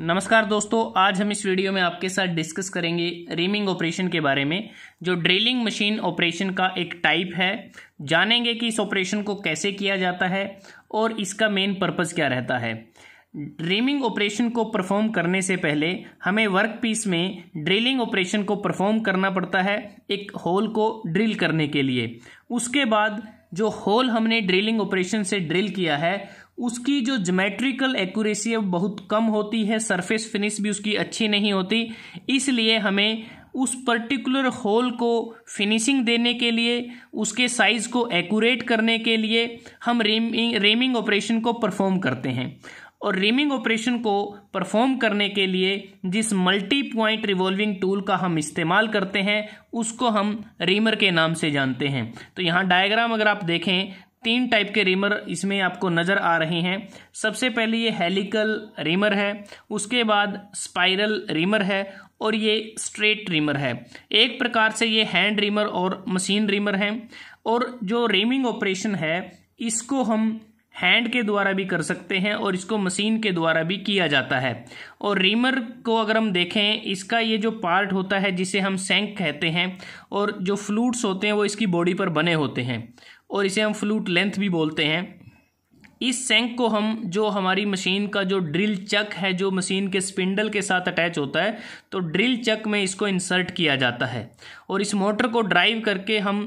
नमस्कार दोस्तों आज हम इस वीडियो में आपके साथ डिस्कस करेंगे रीमिंग ऑपरेशन के बारे में जो ड्रिलिंग मशीन ऑपरेशन का एक टाइप है जानेंगे कि इस ऑपरेशन को कैसे किया जाता है और इसका मेन पर्पस क्या रहता है ड्रीमिंग ऑपरेशन को परफॉर्म करने से पहले हमें वर्क पीस में ड्रिलिंग ऑपरेशन को परफॉर्म करना पड़ता है एक होल को ड्रिल करने के लिए उसके बाद जो होल हमने ड्रिलिंग ऑपरेशन से ड्रिल किया है उसकी जो जोमेट्रिकल एक्यूरेसी है बहुत कम होती है सरफेस फिनिश भी उसकी अच्छी नहीं होती इसलिए हमें उस पर्टिकुलर होल को फिनिशिंग देने के लिए उसके साइज़ को एक्यूरेट करने के लिए हम रेमिंग रेमिंग ऑपरेशन को परफॉर्म करते हैं और रेमिंग ऑपरेशन को परफॉर्म करने के लिए जिस मल्टी पॉइंट रिवॉल्विंग टूल का हम इस्तेमाल करते हैं उसको हम रीमर के नाम से जानते हैं तो यहाँ डायग्राम अगर आप देखें तीन टाइप के रीमर इसमें आपको नज़र आ रहे हैं सबसे पहले ये हेलिकल रीमर है उसके बाद स्पाइरल रीमर है और ये स्ट्रेट रीमर है एक प्रकार से ये हैंड रीमर और मशीन रीमर हैं और जो रिमिंग ऑपरेशन है इसको हम हैंड के द्वारा भी कर सकते हैं और इसको मशीन के द्वारा भी किया जाता है और रीमर को अगर हम देखें इसका ये जो पार्ट होता है जिसे हम सेंक कहते हैं और जो फ्लूट्स होते हैं वो इसकी बॉडी पर बने होते हैं और इसे हम फ्लूट लेंथ भी बोलते हैं इस सेंक को हम जो हमारी मशीन का जो ड्रिल चक है जो मशीन के स्पिंडल के साथ अटैच होता है तो ड्रिल चक में इसको इंसर्ट किया जाता है और इस मोटर को ड्राइव करके हम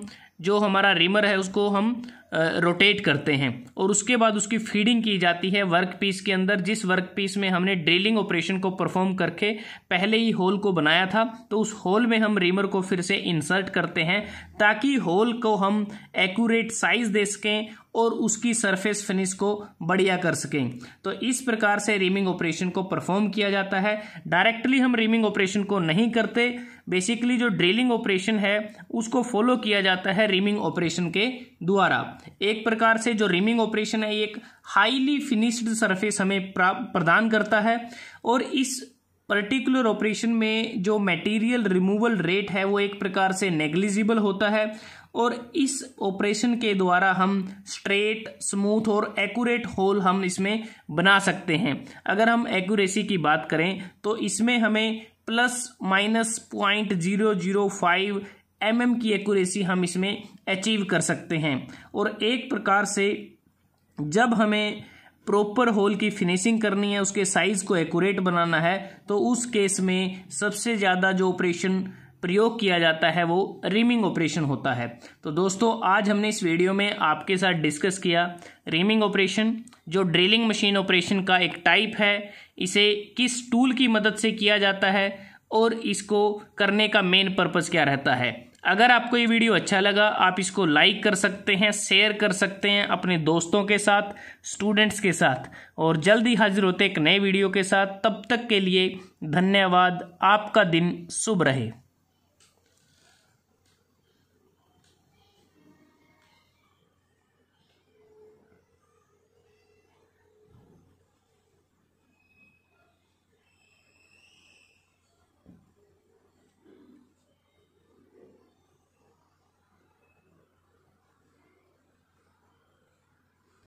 जो हमारा रिमर है उसको हम रोटेट करते हैं और उसके बाद उसकी फीडिंग की जाती है वर्क पीस के अंदर जिस वर्क पीस में हमने ड्रिलिंग ऑपरेशन को परफॉर्म करके पहले ही होल को बनाया था तो उस होल में हम रीमर को फिर से इंसर्ट करते हैं ताकि होल को हम एक्यूरेट साइज दे सकें और उसकी सरफेस फिनिश को बढ़िया कर सकें तो इस प्रकार से रीमिंग ऑपरेशन को परफॉर्म किया जाता है डायरेक्टली हम रीमिंग ऑपरेशन को नहीं करते बेसिकली जो ड्रिलिंग ऑपरेशन है उसको फॉलो किया जाता है रीमिंग ऑपरेशन के द्वारा एक प्रकार से जो रीमिंग ऑपरेशन है एक हाईली फिनिश्ड सरफेस हमें प्रदान करता है और इस पर्टिकुलर ऑपरेशन में जो मटेरियल रिमूवल रेट है वो एक प्रकार से नेग्लिजिबल होता है और इस ऑपरेशन के द्वारा हम स्ट्रेट स्मूथ और एक्यूरेट होल हम इसमें बना सकते हैं अगर हम एक्यूरेसी की बात करें तो इसमें हमें plus minus point zero zero five M mm की एक्यूरेसी हम इसमें अचीव कर सकते हैं और एक प्रकार से जब हमें प्रॉपर होल की फिनिशिंग करनी है उसके साइज़ को एक्यूरेट बनाना है तो उस केस में सबसे ज़्यादा जो ऑपरेशन प्रयोग किया जाता है वो रीमिंग ऑपरेशन होता है तो दोस्तों आज हमने इस वीडियो में आपके साथ डिस्कस किया रीमिंग ऑपरेशन जो ड्रिलिंग मशीन ऑपरेशन का एक टाइप है इसे किस टूल की मदद से किया जाता है और इसको करने का मेन पर्पज़ क्या रहता है अगर आपको ये वीडियो अच्छा लगा आप इसको लाइक कर सकते हैं शेयर कर सकते हैं अपने दोस्तों के साथ स्टूडेंट्स के साथ और जल्दी हाजिर होते एक नए वीडियो के साथ तब तक के लिए धन्यवाद आपका दिन शुभ रहे